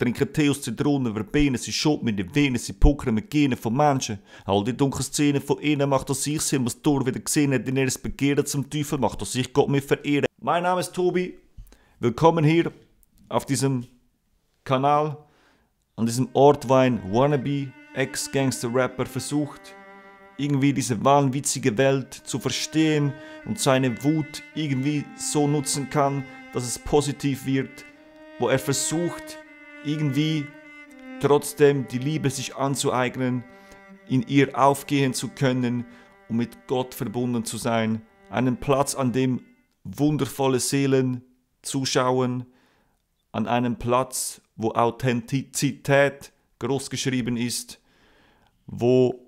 Trinken Tee aus Zitronen, verbenen sie Schuppen in den Venen, sie pokern mit Genen von Menschen. All die dunklen Szenen von innen macht aus sich Sinn, was Tor wieder gesehen hat, in ihres Begehren zum Teufel macht aus ich Gott mir verehre. Mein Name ist Tobi, willkommen hier auf diesem Kanal, an diesem Ort, wo ein Wannabe Ex-Gangster-Rapper versucht, irgendwie diese wahnwitzige Welt zu verstehen und seine Wut irgendwie so nutzen kann, dass es positiv wird, wo er versucht, irgendwie trotzdem die Liebe sich anzueignen, in ihr aufgehen zu können und mit Gott verbunden zu sein. Einen Platz, an dem wundervolle Seelen zuschauen, an einem Platz, wo Authentizität großgeschrieben ist, wo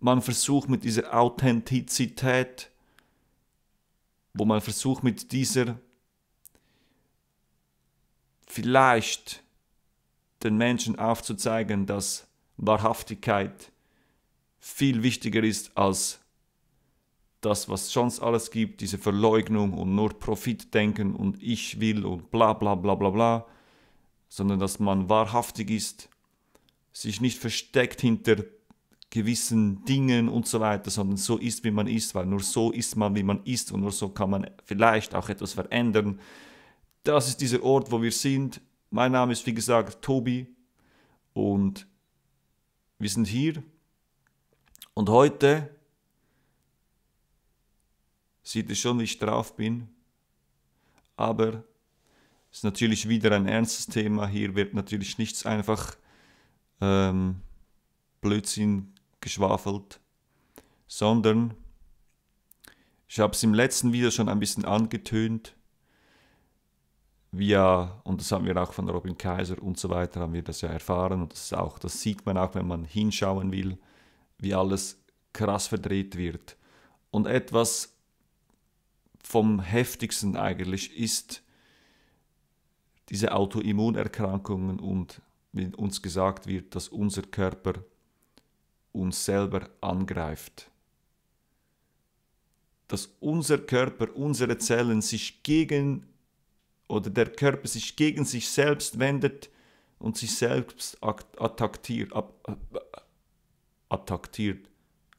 man versucht mit dieser Authentizität, wo man versucht mit dieser vielleicht den Menschen aufzuzeigen, dass Wahrhaftigkeit viel wichtiger ist als das, was sonst alles gibt, diese Verleugnung und nur Profitdenken und ich will und bla bla bla bla bla, sondern dass man wahrhaftig ist, sich nicht versteckt hinter gewissen Dingen und so weiter, sondern so ist, wie man ist, weil nur so ist man, wie man ist und nur so kann man vielleicht auch etwas verändern. Das ist dieser Ort, wo wir sind mein Name ist wie gesagt Tobi und wir sind hier. Und heute sieht ihr schon, wie ich drauf bin. Aber es ist natürlich wieder ein ernstes Thema. Hier wird natürlich nichts einfach ähm, Blödsinn geschwafelt, sondern ich habe es im letzten Video schon ein bisschen angetönt wir, und das haben wir auch von Robin Kaiser und so weiter, haben wir das ja erfahren und das, auch, das sieht man auch, wenn man hinschauen will, wie alles krass verdreht wird. Und etwas vom heftigsten eigentlich ist diese Autoimmunerkrankungen und wie uns gesagt wird, dass unser Körper uns selber angreift. Dass unser Körper, unsere Zellen sich gegen oder der Körper sich gegen sich selbst wendet und sich selbst attackiert, attackiert,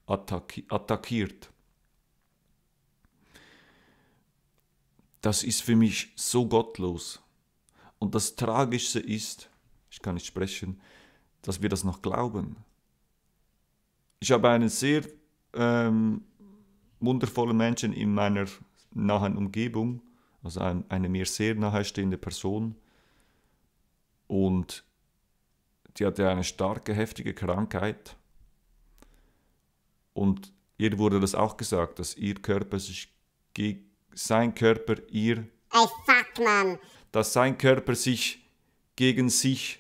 attackiert. Das ist für mich so gottlos. Und das Tragischste ist, ich kann nicht sprechen, dass wir das noch glauben. Ich habe einen sehr ähm, wundervollen Menschen in meiner nahen Umgebung, also ein, eine mir sehr nahestehende Person. Und die hatte eine starke, heftige Krankheit. Und ihr wurde das auch gesagt, dass ihr Körper sich gegen sein Körper ihr. Ey, fuck, Mann! Dass sein Körper sich gegen sich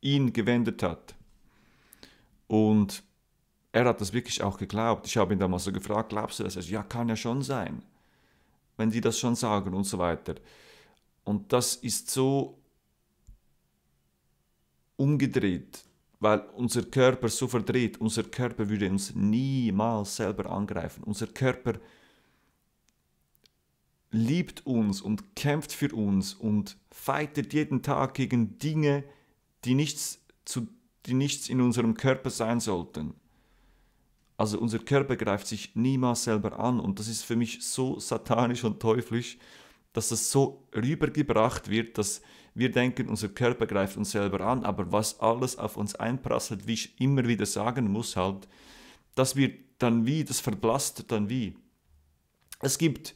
ihn gewendet hat. Und er hat das wirklich auch geglaubt. Ich habe ihn damals so gefragt, glaubst du das? Er also, ja, kann ja schon sein wenn die das schon sagen und so weiter. Und das ist so umgedreht, weil unser Körper so verdreht, unser Körper würde uns niemals selber angreifen. Unser Körper liebt uns und kämpft für uns und fightet jeden Tag gegen Dinge, die nichts, zu, die nichts in unserem Körper sein sollten. Also unser Körper greift sich niemals selber an und das ist für mich so satanisch und teuflisch, dass das so rübergebracht wird, dass wir denken, unser Körper greift uns selber an, aber was alles auf uns einprasselt, wie ich immer wieder sagen muss halt, das wird dann wie, das verblasst dann wie. Es gibt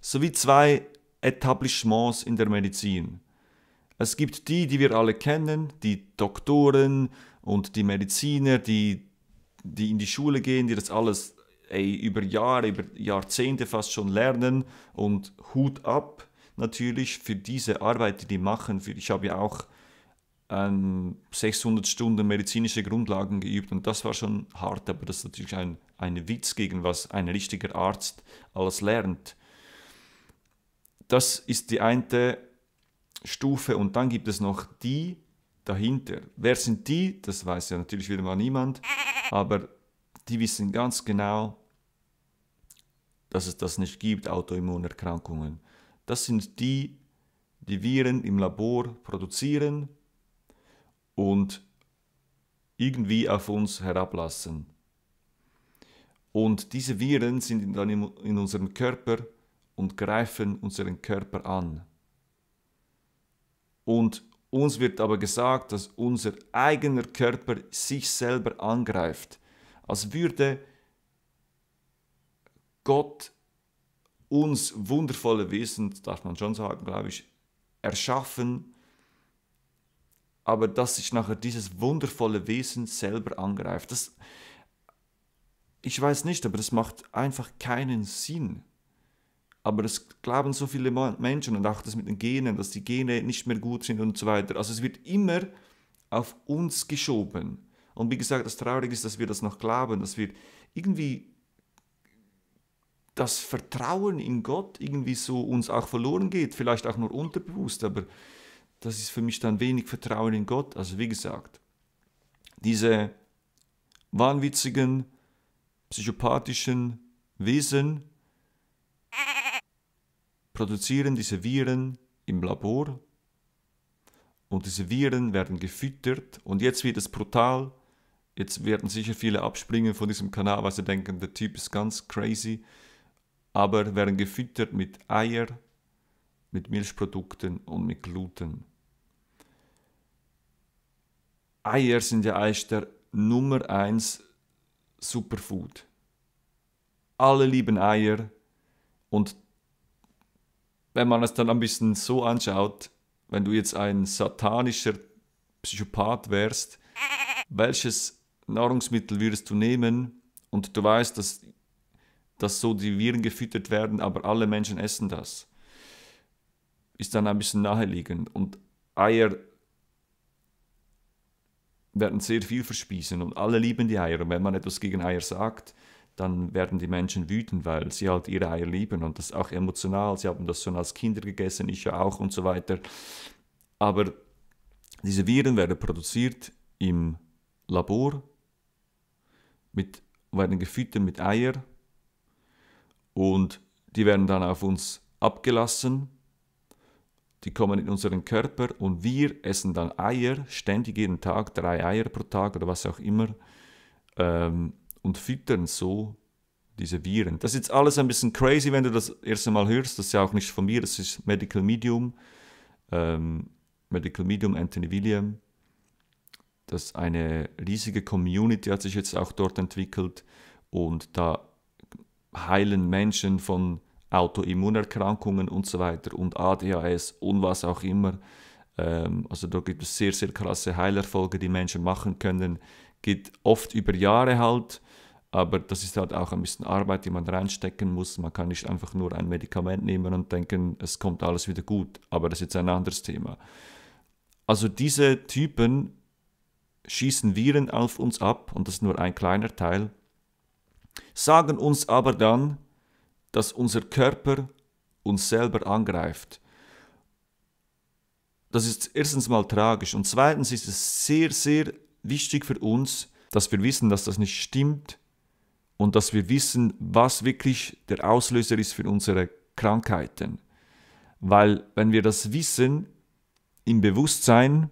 so wie zwei Etablissements in der Medizin. Es gibt die, die wir alle kennen, die Doktoren und die Mediziner, die die in die Schule gehen, die das alles ey, über Jahre, über Jahrzehnte fast schon lernen und Hut ab natürlich für diese Arbeit, die die machen. Ich habe ja auch ähm, 600 Stunden medizinische Grundlagen geübt und das war schon hart, aber das ist natürlich ein, ein Witz gegen was ein richtiger Arzt alles lernt. Das ist die eine Stufe und dann gibt es noch die dahinter. Wer sind die? Das weiß ja natürlich wieder mal niemand aber die wissen ganz genau, dass es das nicht gibt, Autoimmunerkrankungen. Das sind die, die Viren im Labor produzieren und irgendwie auf uns herablassen. Und diese Viren sind dann in unserem Körper und greifen unseren Körper an. Und uns wird aber gesagt, dass unser eigener Körper sich selber angreift, als würde Gott uns wundervolle Wesen, darf man schon sagen, glaube ich, erschaffen, aber dass sich nachher dieses wundervolle Wesen selber angreift. Das, ich weiß nicht, aber das macht einfach keinen Sinn aber das glauben so viele Menschen und auch das mit den Genen, dass die Gene nicht mehr gut sind und so weiter. Also es wird immer auf uns geschoben. Und wie gesagt, das Traurige ist, dass wir das noch glauben, dass wir irgendwie das Vertrauen in Gott irgendwie so uns auch verloren geht, vielleicht auch nur unterbewusst, aber das ist für mich dann wenig Vertrauen in Gott. Also wie gesagt, diese wahnwitzigen, psychopathischen Wesen, produzieren diese Viren im Labor und diese Viren werden gefüttert und jetzt wird es brutal. Jetzt werden sicher viele abspringen von diesem Kanal, weil sie denken, der Typ ist ganz crazy, aber werden gefüttert mit Eier, mit Milchprodukten und mit Gluten. Eier sind ja eigentlich der Nummer 1 Superfood. Alle lieben Eier und wenn man es dann ein bisschen so anschaut, wenn du jetzt ein satanischer Psychopath wärst, welches Nahrungsmittel würdest du nehmen und du weißt, dass, dass so die Viren gefüttert werden, aber alle Menschen essen das. Ist dann ein bisschen naheliegend. Und Eier werden sehr viel verspießen und alle lieben die Eier. Und wenn man etwas gegen Eier sagt, dann werden die Menschen wütend, weil sie halt ihre Eier lieben und das auch emotional. Sie haben das schon als Kinder gegessen, ich ja auch und so weiter. Aber diese Viren werden produziert im Labor, mit, werden gefüttert mit Eier und die werden dann auf uns abgelassen. Die kommen in unseren Körper und wir essen dann Eier, ständig jeden Tag, drei Eier pro Tag oder was auch immer. Ähm, und füttern so diese Viren. Das ist jetzt alles ein bisschen crazy, wenn du das erste Mal hörst. Das ist ja auch nicht von mir, das ist Medical Medium. Ähm, Medical Medium, Anthony William. Das ist eine riesige Community hat sich jetzt auch dort entwickelt und da heilen Menschen von Autoimmunerkrankungen und so weiter und ADHS und was auch immer. Ähm, also da gibt es sehr, sehr krasse Heilerfolge, die Menschen machen können. Geht oft über Jahre halt aber das ist halt auch ein bisschen Arbeit, die man reinstecken muss. Man kann nicht einfach nur ein Medikament nehmen und denken, es kommt alles wieder gut. Aber das ist jetzt ein anderes Thema. Also diese Typen schießen Viren auf uns ab und das ist nur ein kleiner Teil, sagen uns aber dann, dass unser Körper uns selber angreift. Das ist erstens mal tragisch und zweitens ist es sehr, sehr wichtig für uns, dass wir wissen, dass das nicht stimmt und dass wir wissen, was wirklich der Auslöser ist für unsere Krankheiten. Weil wenn wir das wissen im Bewusstsein,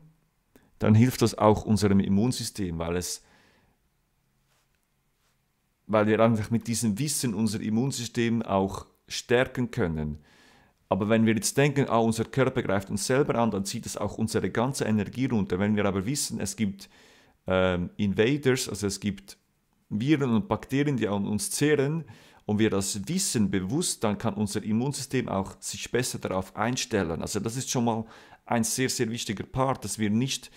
dann hilft das auch unserem Immunsystem, weil es weil wir einfach mit diesem Wissen unser Immunsystem auch stärken können. Aber wenn wir jetzt denken, ah, unser Körper greift uns selber an, dann zieht es auch unsere ganze Energie runter. Wenn wir aber wissen, es gibt ähm, Invaders, also es gibt Viren und Bakterien, die an uns zehren, und wir das wissen bewusst, dann kann unser Immunsystem auch sich besser darauf einstellen. Also das ist schon mal ein sehr, sehr wichtiger Part, dass wir nicht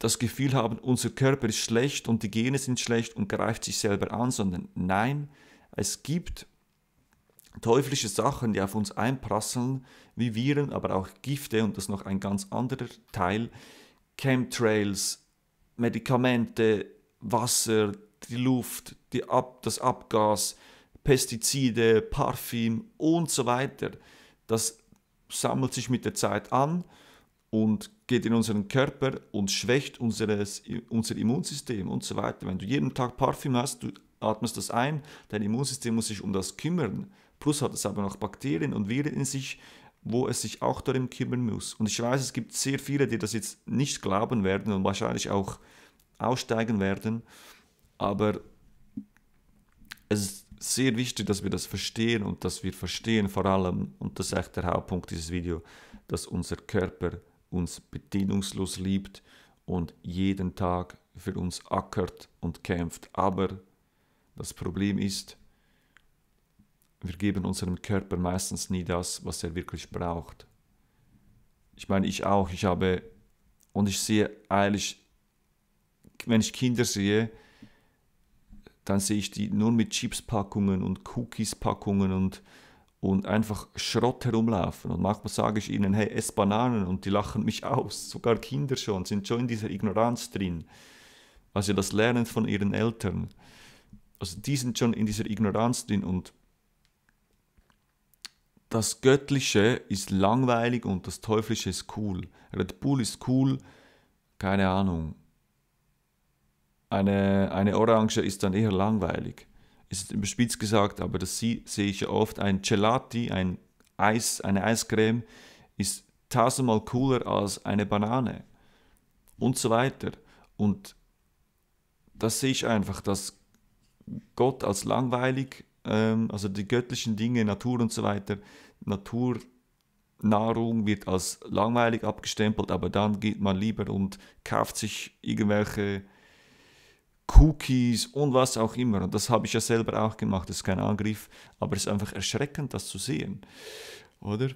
das Gefühl haben, unser Körper ist schlecht und die Gene sind schlecht und greift sich selber an, sondern nein, es gibt teuflische Sachen, die auf uns einprasseln, wie Viren, aber auch Gifte und das noch ein ganz anderer Teil, Chemtrails, Medikamente, Wasser, die Luft, die Ab das Abgas, Pestizide, Parfüm und so weiter. Das sammelt sich mit der Zeit an und geht in unseren Körper und schwächt unseres, unser Immunsystem und so weiter. Wenn du jeden Tag Parfüm hast, du atmest das ein, dein Immunsystem muss sich um das kümmern. Plus hat es aber noch Bakterien und Viren in sich, wo es sich auch darum kümmern muss. Und ich weiß, es gibt sehr viele, die das jetzt nicht glauben werden und wahrscheinlich auch aussteigen werden. Aber es ist sehr wichtig, dass wir das verstehen und dass wir verstehen vor allem, und das ist echt der Hauptpunkt dieses Videos, dass unser Körper uns bedingungslos liebt und jeden Tag für uns ackert und kämpft. Aber das Problem ist, wir geben unserem Körper meistens nie das, was er wirklich braucht. Ich meine, ich auch, ich habe, und ich sehe eigentlich wenn ich Kinder sehe, dann sehe ich die nur mit Chipspackungen und Cookiespackungen und, und einfach Schrott herumlaufen. Und manchmal sage ich ihnen, hey, ess Bananen und die lachen mich aus. Sogar Kinder schon, sind schon in dieser Ignoranz drin. Also das Lernen von ihren Eltern. Also die sind schon in dieser Ignoranz drin und das Göttliche ist langweilig und das Teuflische ist cool. Red Bull ist cool, keine Ahnung eine, eine Orange ist dann eher langweilig. Ist überspitzt gesagt, aber das sehe ich ja oft. Ein Gelati, ein Eis, eine Eiscreme ist tausendmal cooler als eine Banane und so weiter. Und das sehe ich einfach, dass Gott als langweilig, ähm, also die göttlichen Dinge, Natur und so weiter, Naturnahrung wird als langweilig abgestempelt, aber dann geht man lieber und kauft sich irgendwelche Cookies und was auch immer. Und das habe ich ja selber auch gemacht. Das ist kein Angriff, aber es ist einfach erschreckend, das zu sehen. Oder?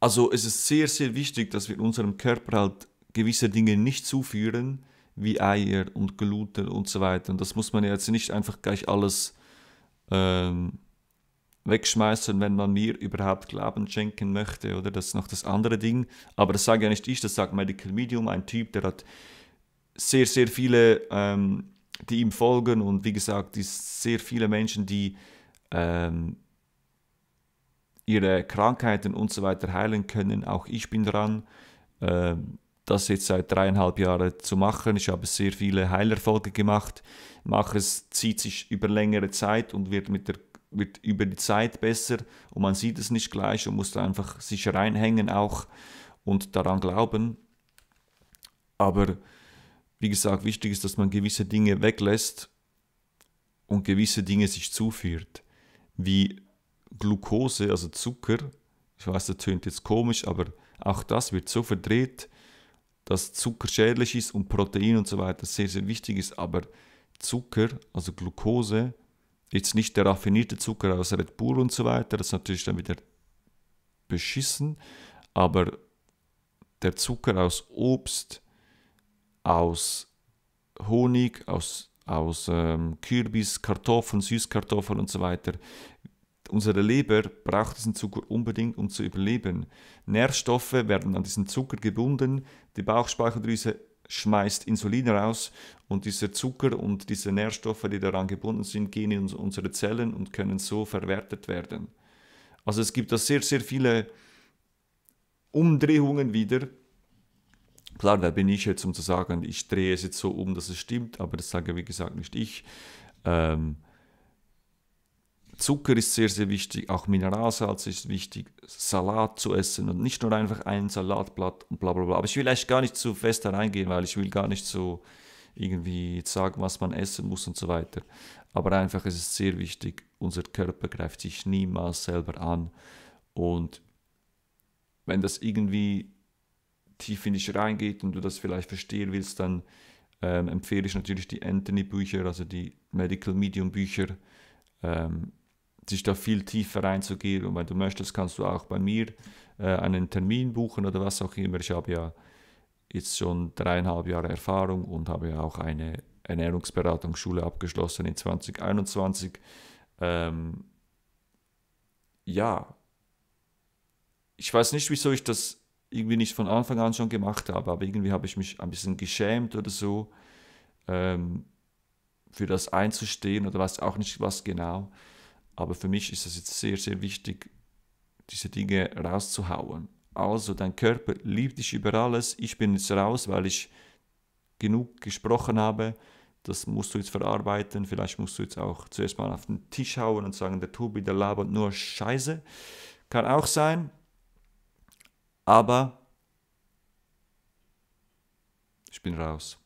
Also es ist sehr, sehr wichtig, dass wir unserem Körper halt gewisse Dinge nicht zuführen, wie Eier und Gluten und so weiter. Und das muss man ja jetzt nicht einfach gleich alles ähm, wegschmeißen, wenn man mir überhaupt Glauben schenken möchte, oder? Das ist noch das andere Ding. Aber das sage ja nicht ich, das sagt Medical Medium, ein Typ, der hat sehr, sehr viele, ähm, die ihm folgen und wie gesagt, die sehr viele Menschen, die ähm, ihre Krankheiten und so weiter heilen können. Auch ich bin dran, ähm, das jetzt seit dreieinhalb Jahren zu machen. Ich habe sehr viele Heilerfolge gemacht. Mache es, zieht sich über längere Zeit und wird mit der wird über die Zeit besser und man sieht es nicht gleich und muss da einfach sich reinhängen auch und daran glauben. Aber wie gesagt, wichtig ist, dass man gewisse Dinge weglässt und gewisse Dinge sich zuführt, wie Glucose, also Zucker. Ich weiß, das tönt jetzt komisch, aber auch das wird so verdreht, dass Zucker schädlich ist und Protein und so weiter sehr, sehr wichtig ist. Aber Zucker, also Glucose, jetzt nicht der raffinierte Zucker aus Red Bull und so weiter, das ist natürlich dann wieder beschissen, aber der Zucker aus Obst, aus Honig, aus, aus ähm, Kürbis, Kartoffeln, Süßkartoffeln und so weiter. Unsere Leber braucht diesen Zucker unbedingt, um zu überleben. Nährstoffe werden an diesen Zucker gebunden. Die Bauchspeicheldrüse schmeißt Insulin raus und dieser Zucker und diese Nährstoffe, die daran gebunden sind, gehen in unsere Zellen und können so verwertet werden. Also es gibt da sehr, sehr viele Umdrehungen wieder, Klar, wer bin ich jetzt, um zu sagen, ich drehe es jetzt so um, dass es stimmt, aber das sage, wie gesagt, nicht ich. Ähm, Zucker ist sehr, sehr wichtig, auch Mineralsalz ist wichtig, Salat zu essen und nicht nur einfach ein Salatblatt und bla bla bla. Aber ich will eigentlich gar nicht zu fest da reingehen, weil ich will gar nicht so irgendwie sagen, was man essen muss und so weiter. Aber einfach es ist sehr wichtig, unser Körper greift sich niemals selber an und wenn das irgendwie tief in dich reingeht und du das vielleicht verstehen willst, dann ähm, empfehle ich natürlich die Anthony-Bücher, also die Medical Medium-Bücher, ähm, sich da viel tiefer reinzugehen. Und wenn du möchtest, kannst du auch bei mir äh, einen Termin buchen oder was auch immer. Ich habe ja jetzt schon dreieinhalb Jahre Erfahrung und habe ja auch eine Ernährungsberatungsschule abgeschlossen in 2021. Ähm, ja, ich weiß nicht, wieso ich das irgendwie nicht von Anfang an schon gemacht habe, aber irgendwie habe ich mich ein bisschen geschämt oder so, ähm, für das einzustehen oder weiß auch nicht was genau. Aber für mich ist es jetzt sehr, sehr wichtig, diese Dinge rauszuhauen. Also, dein Körper liebt dich über alles. Ich bin jetzt raus, weil ich genug gesprochen habe. Das musst du jetzt verarbeiten. Vielleicht musst du jetzt auch zuerst mal auf den Tisch hauen und sagen, der Tobi, der labert nur Scheiße. Kann auch sein aber ich bin raus.